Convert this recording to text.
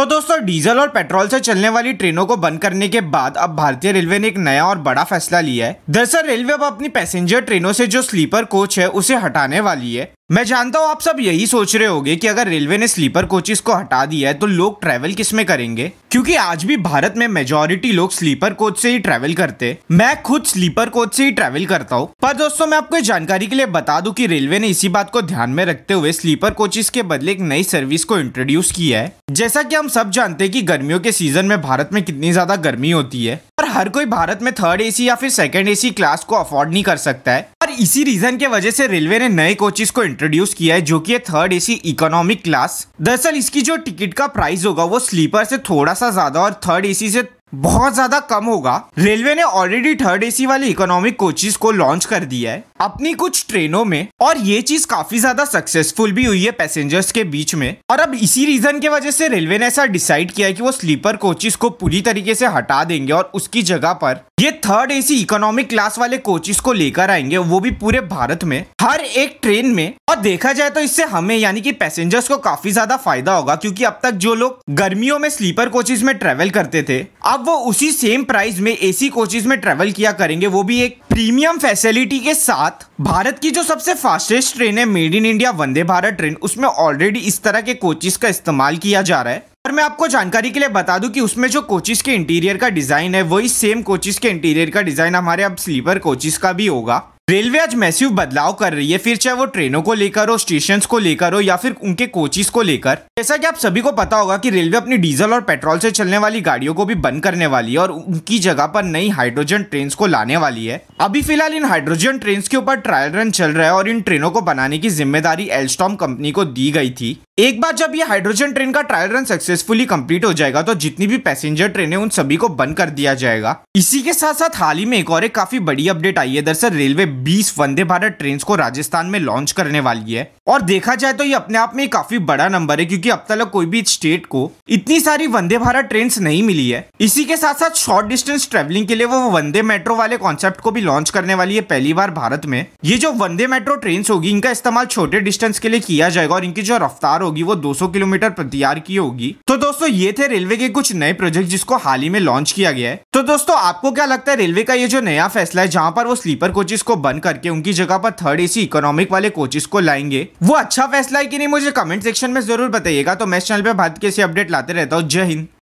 तो दोस्तों डीजल और पेट्रोल से चलने वाली ट्रेनों को बंद करने के बाद अब भारतीय रेलवे ने एक नया और बड़ा फैसला लिया है दरअसल रेलवे अब अपनी पैसेंजर ट्रेनों से जो स्लीपर कोच है उसे हटाने वाली है मैं जानता हूँ आप सब यही सोच रहे होंगे कि अगर रेलवे ने स्लीपर कोचेस को हटा दिया है तो लोग ट्रैवल किस में करेंगे क्योंकि आज भी भारत में मेजोरिटी लोग स्लीपर कोच से ही ट्रैवल करते मैं खुद स्लीपर कोच से ही ट्रैवल करता हूँ पर दोस्तों मैं आपको जानकारी के लिए बता दूं कि रेलवे ने इसी बात को ध्यान में रखते हुए स्लीपर कोचेस के बदले एक नई सर्विस को इंट्रोड्यूस किया है जैसा की हम सब जानते हैं की गर्मियों के सीजन में भारत में कितनी ज्यादा गर्मी होती है और हर कोई भारत में थर्ड ए या फिर सेकेंड एसी क्लास को अफोर्ड नहीं कर सकता है इसी रीजन के वजह से रेलवे ने नए कोचेस को इंट्रोड्यूस किया है जो कि है थर्ड एसी इकोनॉमिक क्लास दरअसल इसकी जो टिकट का प्राइस होगा वो स्लीपर से थोड़ा सा ज्यादा और थर्ड एसी से बहुत ज्यादा कम होगा रेलवे ने ऑलरेडी थर्ड एसी वाली इकोनॉमिक कोचेस को लॉन्च कर दिया है अपनी कुछ ट्रेनों में और ये चीज काफी ज्यादा सक्सेसफुल भी हुई है पैसेंजर्स के बीच में और अब इसी रीजन के वजह से रेलवे ने ऐसा डिसाइड किया है कि वो स्लीपर कोचिस को पूरी तरीके से हटा देंगे और उसकी जगह पर ये थर्ड एसी इकोनॉमिक क्लास वाले कोचिस को लेकर आएंगे वो भी पूरे भारत में हर एक ट्रेन में और देखा जाए तो इससे हमें यानी कि पैसेंजर्स को काफी ज्यादा फायदा होगा क्योंकि अब तक जो लोग गर्मियों में स्लीपर कोचिज में ट्रेवल करते थे अब वो उसी सेम प्राइस में एसी कोचिज में ट्रेवल किया करेंगे वो भी एक प्रीमियम फैसिलिटी के साथ भारत की जो सबसे फास्टेस्ट ट्रेन है made in India Vande Bharat train उसमें ऑलरेडी इस तरह के कोचिस का इस्तेमाल किया जा रहा है और मैं आपको जानकारी के लिए बता दूं कि उसमें जो कोचिस के इंटीरियर का डिज़ाइन है वही सेम कोचिस के इंटीरियर का डिज़ाइन हमारे अब स्लीपर कोचिस का भी होगा रेलवे आज मैसिव बदलाव कर रही है फिर चाहे वो ट्रेनों को लेकर हो स्टेशन को लेकर हो या फिर उनके कोचिस को लेकर जैसा कि आप सभी को पता होगा कि रेलवे अपनी डीजल और पेट्रोल से चलने वाली गाड़ियों को भी बंद करने वाली है और उनकी जगह पर नई हाइड्रोजन ट्रेन को लाने वाली है अभी फिलहाल इन हाइड्रोजन ट्रेन के ऊपर ट्रायल रन चल रहा है और इन ट्रेनों को बनाने की जिम्मेदारी एल्स्टॉम कंपनी को दी गई थी एक बार जब ये हाइड्रोजन ट्रेन का ट्रायल रन सक्सेसफुली कंप्लीट हो जाएगा तो जितनी भी पैसेंजर ट्रेन है उन सभी को बंद कर दिया जाएगा इसी के साथ साथ हाल ही में एक और एक काफी बड़ी अपडेट आई है दरअसल रेलवे 20 वंदे भारत ट्रेन को राजस्थान में लॉन्च करने वाली है और देखा जाए तो ये अपने आप में काफी बड़ा नंबर है क्योंकि अब तक कोई भी स्टेट को इतनी सारी वंदे भारत ट्रेन नहीं मिली है इसी के साथ साथ शॉर्ट डिस्टेंस ट्रेवलिंग के लिए वो वंदे मेट्रो वाले कॉन्सेप्ट को भी लॉन्च करने वाली है पहली बार भारत में ये जो वंदे मेट्रो ट्रेन होगी इनका इस्तेमाल छोटे डिस्टेंस के लिए किया जाएगा और इनकी जो रफ्तार होगी वो 200 किलोमीटर प्रति आर की होगी तो दोस्तों ये थे रेलवे के कुछ नए प्रोजेक्ट जिसको हाल ही में लॉन्च किया गया है तो दोस्तों आपको क्या लगता है रेलवे का ये जो नया फैसला है जहाँ पर वो स्लीपर कोचेस को बंद करके उनकी जगह पर थर्ड एसी इकोनॉमिक वाले कोचेस को लाएंगे वो अच्छा फैसला है कि नहीं मुझे कमेंट सेक्शन में जरूर बताइएगा तो मैं चैनल पर भारत के अपडेट लाते रहता हूँ जय हिंद